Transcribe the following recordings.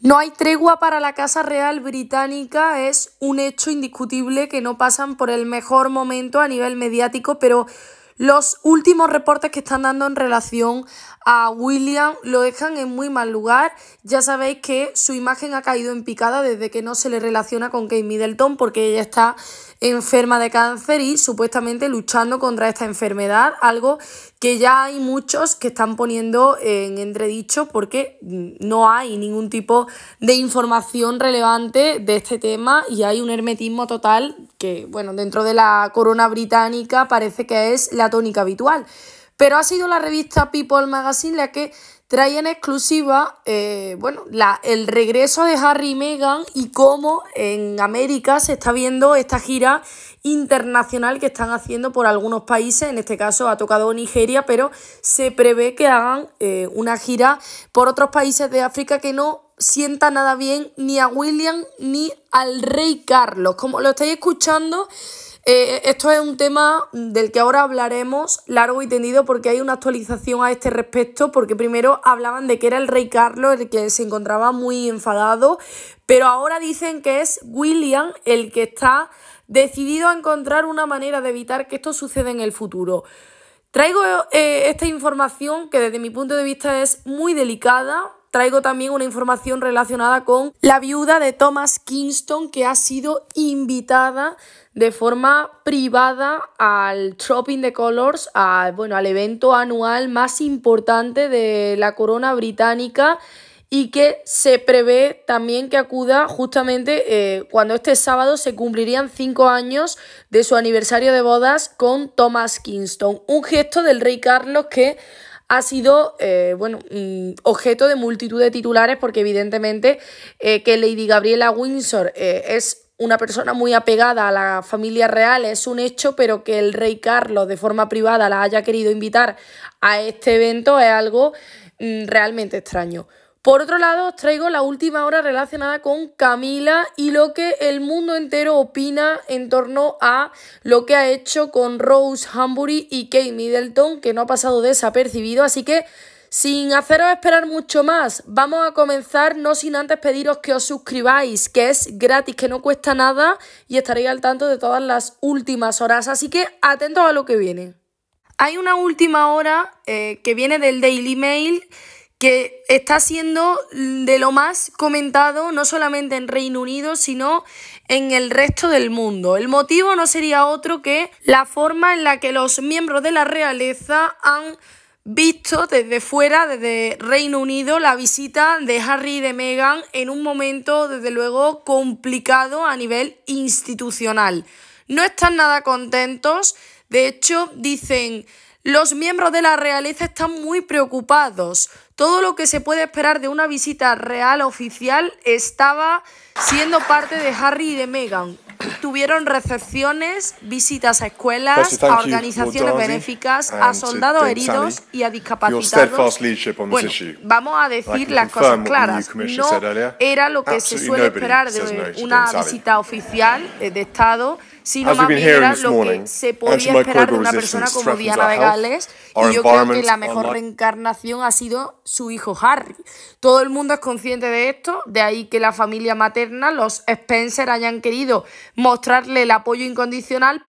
No hay tregua para la Casa Real Británica, es un hecho indiscutible que no pasan por el mejor momento a nivel mediático, pero los últimos reportes que están dando en relación a William lo dejan en muy mal lugar. Ya sabéis que su imagen ha caído en picada desde que no se le relaciona con Kate Middleton porque ella está enferma de cáncer y supuestamente luchando contra esta enfermedad, algo que ya hay muchos que están poniendo en entredicho porque no hay ningún tipo de información relevante de este tema y hay un hermetismo total que, bueno, dentro de la corona británica parece que es la tónica habitual. Pero ha sido la revista People Magazine la que trae en exclusiva eh, bueno, la, el regreso de Harry y Meghan y cómo en América se está viendo esta gira internacional que están haciendo por algunos países. En este caso ha tocado Nigeria, pero se prevé que hagan eh, una gira por otros países de África que no sienta nada bien ni a William ni al rey Carlos. Como lo estáis escuchando, eh, esto es un tema del que ahora hablaremos largo y tendido porque hay una actualización a este respecto, porque primero hablaban de que era el rey Carlos el que se encontraba muy enfadado, pero ahora dicen que es William el que está decidido a encontrar una manera de evitar que esto suceda en el futuro. Traigo eh, esta información que desde mi punto de vista es muy delicada, traigo también una información relacionada con la viuda de Thomas Kingston que ha sido invitada de forma privada al Trooping the Colors, bueno, al evento anual más importante de la corona británica y que se prevé también que acuda justamente eh, cuando este sábado se cumplirían cinco años de su aniversario de bodas con Thomas Kingston. Un gesto del rey Carlos que ha sido, eh, mm, objeto de multitud de titulares porque evidentemente eh, que Lady Gabriela Windsor eh, es una persona muy apegada a la familia real es un hecho, pero que el rey Carlos de forma privada la haya querido invitar a este evento es algo mm, realmente extraño. Por otro lado, os traigo la última hora relacionada con Camila y lo que el mundo entero opina en torno a lo que ha hecho con Rose Hambury y Kate Middleton, que no ha pasado desapercibido, así que sin haceros esperar mucho más, vamos a comenzar, no sin antes pediros que os suscribáis, que es gratis, que no cuesta nada y estaréis al tanto de todas las últimas horas. Así que atentos a lo que viene. Hay una última hora eh, que viene del Daily Mail que está siendo de lo más comentado no solamente en Reino Unido, sino en el resto del mundo. El motivo no sería otro que la forma en la que los miembros de la realeza han visto desde fuera, desde Reino Unido, la visita de Harry y de Meghan en un momento, desde luego, complicado a nivel institucional. No están nada contentos, de hecho, dicen los miembros de la realeza están muy preocupados. Todo lo que se puede esperar de una visita real oficial estaba siendo parte de Harry y de Meghan. Tuvieron recepciones, visitas a escuelas, pues a organizaciones benéficas, a soldados heridos y a discapacitados. vamos a decir las cosas claras. No era lo que se suele esperar de una visita oficial eh, de Estado sino más era lo que se podía esperar de una persona como Diana de Gales. Y yo creo que la mejor reencarnación ha sido su hijo Harry. Todo el mundo es consciente de esto, de ahí que la familia materna, los Spencer, hayan querido mostrarle el apoyo incondicional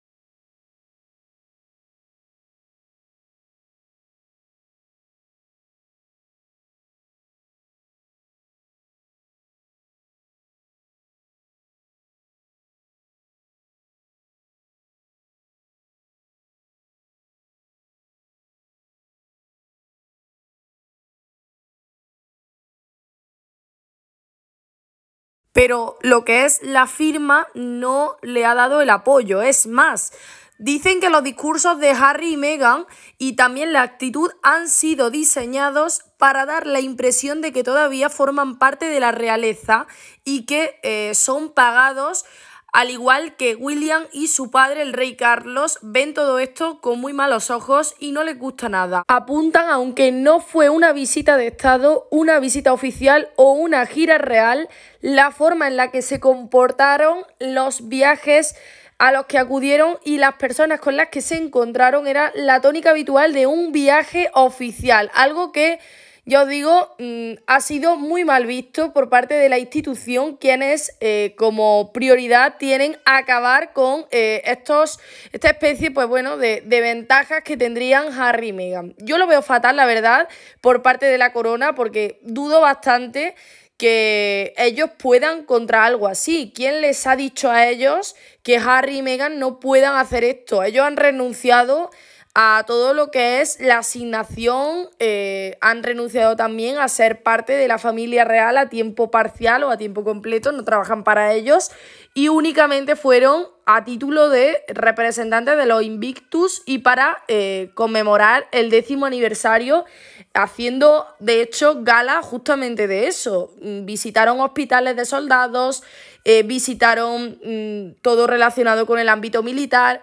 pero lo que es la firma no le ha dado el apoyo. Es más, dicen que los discursos de Harry y Meghan y también la actitud han sido diseñados para dar la impresión de que todavía forman parte de la realeza y que eh, son pagados al igual que William y su padre, el rey Carlos, ven todo esto con muy malos ojos y no les gusta nada. Apuntan, aunque no fue una visita de Estado, una visita oficial o una gira real, la forma en la que se comportaron los viajes a los que acudieron y las personas con las que se encontraron era la tónica habitual de un viaje oficial, algo que ya os digo, mm, ha sido muy mal visto por parte de la institución quienes eh, como prioridad tienen acabar con eh, estos, esta especie pues bueno, de, de ventajas que tendrían Harry y Meghan. Yo lo veo fatal, la verdad, por parte de la corona porque dudo bastante que ellos puedan contra algo así. ¿Quién les ha dicho a ellos que Harry y Meghan no puedan hacer esto? Ellos han renunciado a todo lo que es la asignación. Eh, han renunciado también a ser parte de la familia real a tiempo parcial o a tiempo completo, no trabajan para ellos y únicamente fueron a título de representantes de los Invictus y para eh, conmemorar el décimo aniversario, haciendo de hecho gala justamente de eso. Mm, visitaron hospitales de soldados, eh, visitaron mm, todo relacionado con el ámbito militar.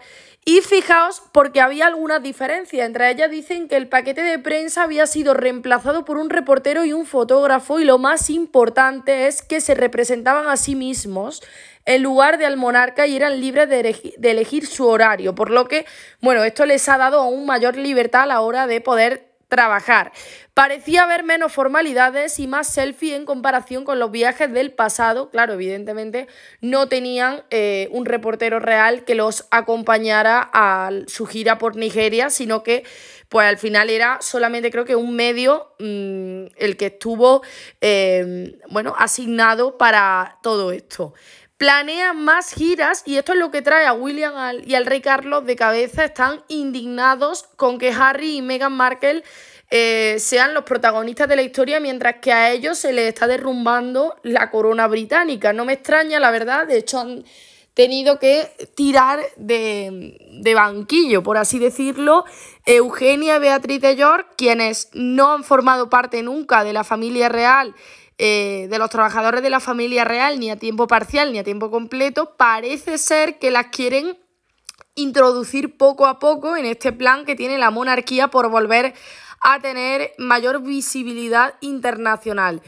Y fijaos porque había alguna diferencia, Entre ellas dicen que el paquete de prensa había sido reemplazado por un reportero y un fotógrafo y lo más importante es que se representaban a sí mismos en lugar de al monarca y eran libres de, de elegir su horario. Por lo que, bueno, esto les ha dado aún mayor libertad a la hora de poder trabajar. Parecía haber menos formalidades y más selfie en comparación con los viajes del pasado. Claro, evidentemente no tenían eh, un reportero real que los acompañara a su gira por Nigeria, sino que pues al final era solamente creo que un medio mm, el que estuvo eh, bueno asignado para todo esto planea más giras y esto es lo que trae a William y al rey Carlos de cabeza. Están indignados con que Harry y Meghan Markle eh, sean los protagonistas de la historia mientras que a ellos se les está derrumbando la corona británica. No me extraña, la verdad, de hecho han tenido que tirar de, de banquillo, por así decirlo, Eugenia y Beatriz de York, quienes no han formado parte nunca de la familia real eh, de los trabajadores de la familia real, ni a tiempo parcial, ni a tiempo completo, parece ser que las quieren introducir poco a poco en este plan que tiene la monarquía por volver a tener mayor visibilidad internacional.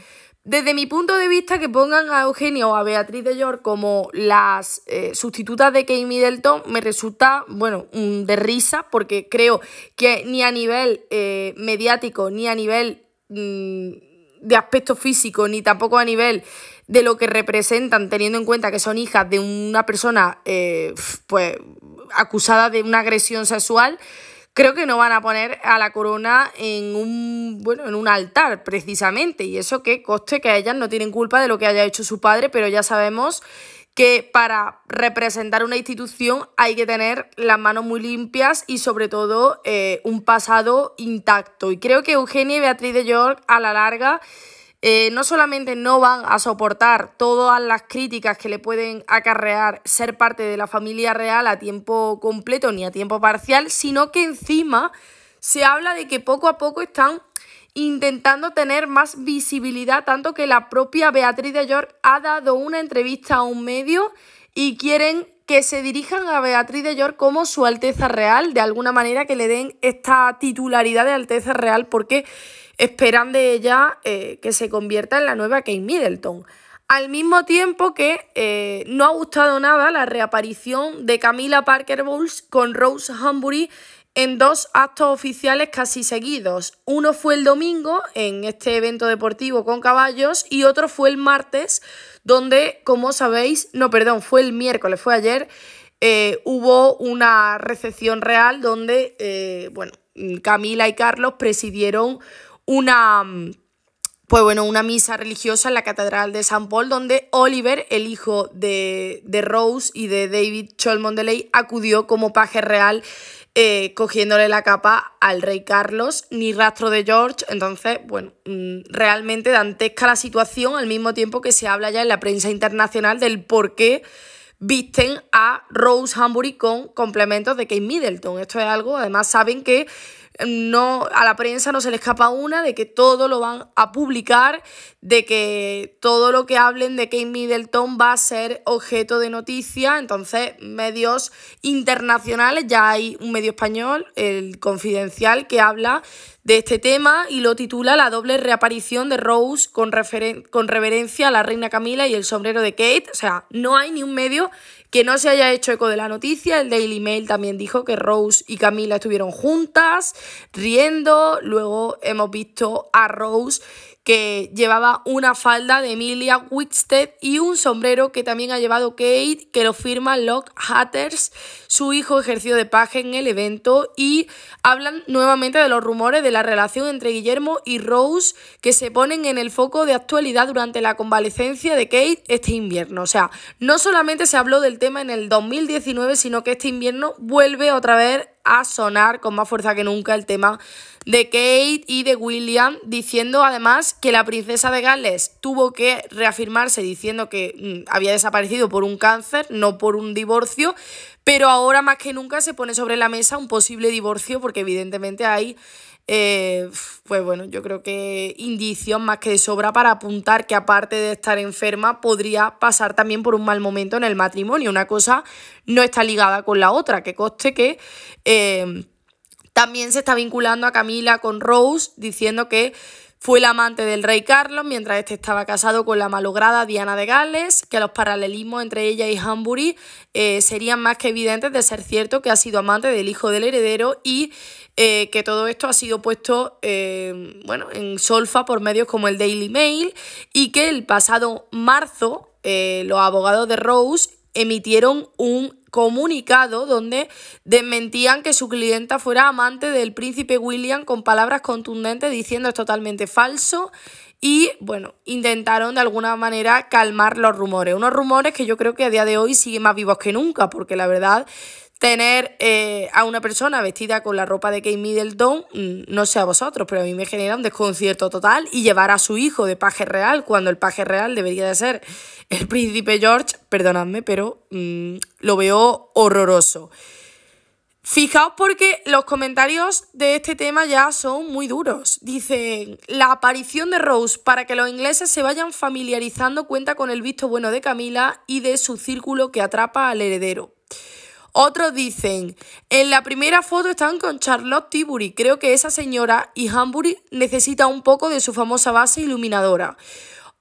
Desde mi punto de vista, que pongan a Eugenia o a Beatriz de York como las eh, sustitutas de Kate Middleton me resulta, bueno, de risa, porque creo que ni a nivel eh, mediático ni a nivel mm, de aspecto físico, ni tampoco a nivel de lo que representan, teniendo en cuenta que son hijas de una persona eh, pues, acusada de una agresión sexual, creo que no van a poner a la corona en un, bueno, en un altar, precisamente. Y eso que coste que ellas no tienen culpa de lo que haya hecho su padre, pero ya sabemos que para representar una institución hay que tener las manos muy limpias y sobre todo eh, un pasado intacto. Y creo que Eugenia y Beatriz de York a la larga eh, no solamente no van a soportar todas las críticas que le pueden acarrear ser parte de la familia real a tiempo completo ni a tiempo parcial, sino que encima se habla de que poco a poco están intentando tener más visibilidad, tanto que la propia Beatriz de York ha dado una entrevista a un medio y quieren que se dirijan a Beatriz de York como su Alteza Real, de alguna manera que le den esta titularidad de Alteza Real porque esperan de ella eh, que se convierta en la nueva Kate Middleton. Al mismo tiempo que eh, no ha gustado nada la reaparición de Camila Parker Bowles con Rose Humbury en dos actos oficiales casi seguidos. Uno fue el domingo en este evento deportivo con caballos y otro fue el martes donde, como sabéis, no, perdón, fue el miércoles, fue ayer, eh, hubo una recepción real donde, eh, bueno, Camila y Carlos presidieron una pues bueno, una misa religiosa en la Catedral de San Paul, donde Oliver, el hijo de, de Rose y de David Cholmondeley, acudió como paje real eh, cogiéndole la capa al rey Carlos, ni rastro de George. Entonces, bueno, mm, realmente dantesca la situación al mismo tiempo que se habla ya en la prensa internacional del por qué visten a Rose Hambury con complementos de Kate Middleton. Esto es algo, además saben que no, a la prensa no se le escapa una de que todo lo van a publicar, de que todo lo que hablen de Kate Middleton va a ser objeto de noticia. Entonces, medios internacionales, ya hay un medio español, el Confidencial, que habla de este tema y lo titula La doble reaparición de Rose con, con reverencia a la reina Camila y el sombrero de Kate. O sea, no hay ni un medio que no se haya hecho eco de la noticia. El Daily Mail también dijo que Rose y Camila estuvieron juntas, riendo. Luego hemos visto a Rose que llevaba una falda de Emilia Whitstead y un sombrero que también ha llevado Kate, que lo firma Locke Hatters. Su hijo ejerció de paje en el evento y hablan nuevamente de los rumores de la relación entre Guillermo y Rose que se ponen en el foco de actualidad durante la convalecencia de Kate este invierno. O sea, no solamente se habló del tema en el 2019, sino que este invierno vuelve otra vez a sonar con más fuerza que nunca el tema de Kate y de William, diciendo además que la princesa de Gales tuvo que reafirmarse diciendo que mm, había desaparecido por un cáncer, no por un divorcio, pero ahora más que nunca se pone sobre la mesa un posible divorcio porque evidentemente hay eh, pues bueno, yo creo que indicios más que de sobra para apuntar que aparte de estar enferma podría pasar también por un mal momento en el matrimonio. Una cosa no está ligada con la otra, que coste que... Eh, también se está vinculando a Camila con Rose diciendo que fue el amante del rey Carlos mientras este estaba casado con la malograda Diana de Gales, que los paralelismos entre ella y Hambury eh, serían más que evidentes de ser cierto que ha sido amante del hijo del heredero y eh, que todo esto ha sido puesto eh, bueno, en solfa por medios como el Daily Mail y que el pasado marzo los abogados de Rose emitieron un comunicado donde desmentían que su clienta fuera amante del príncipe William con palabras contundentes diciendo es totalmente falso y bueno, intentaron de alguna manera calmar los rumores, unos rumores que yo creo que a día de hoy siguen más vivos que nunca, porque la verdad tener eh, a una persona vestida con la ropa de Kate Middleton, mm, no sé a vosotros, pero a mí me genera un desconcierto total y llevar a su hijo de paje real cuando el paje real debería de ser el príncipe George, perdonadme, pero mm, lo veo horroroso. Fijaos porque los comentarios de este tema ya son muy duros. Dicen, la aparición de Rose para que los ingleses se vayan familiarizando cuenta con el visto bueno de Camila y de su círculo que atrapa al heredero. Otros dicen, en la primera foto están con Charlotte Tiburi. Creo que esa señora y Hambury necesita un poco de su famosa base iluminadora.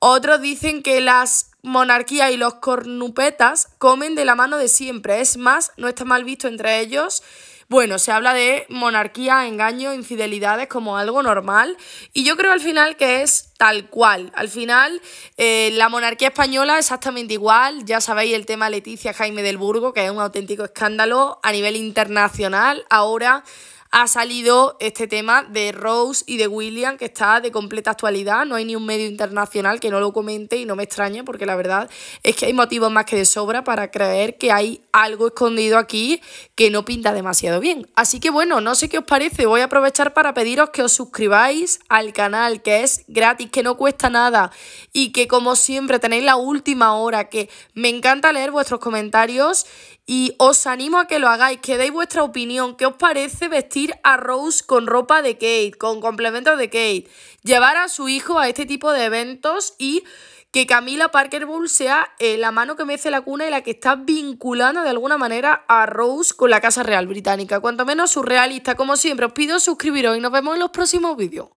Otros dicen que las monarquías y los cornupetas comen de la mano de siempre. Es más, no está mal visto entre ellos bueno, se habla de monarquía, engaño, infidelidades como algo normal y yo creo al final que es tal cual. Al final, eh, la monarquía española exactamente igual. Ya sabéis el tema Leticia Jaime del Burgo, que es un auténtico escándalo a nivel internacional. Ahora ha salido este tema de Rose y de William, que está de completa actualidad. No hay ni un medio internacional que no lo comente y no me extrañe porque la verdad es que hay motivos más que de sobra para creer que hay algo escondido aquí que no pinta demasiado bien. Así que bueno, no sé qué os parece. Voy a aprovechar para pediros que os suscribáis al canal, que es gratis, que no cuesta nada y que como siempre tenéis la última hora, que me encanta leer vuestros comentarios y os animo a que lo hagáis, que deis vuestra opinión, qué os parece vestir ir a Rose con ropa de Kate, con complementos de Kate, llevar a su hijo a este tipo de eventos y que Camila Parker Bull sea eh, la mano que mece la cuna y la que está vinculando de alguna manera a Rose con la Casa Real Británica. Cuanto menos surrealista, como siempre, os pido suscribiros y nos vemos en los próximos vídeos.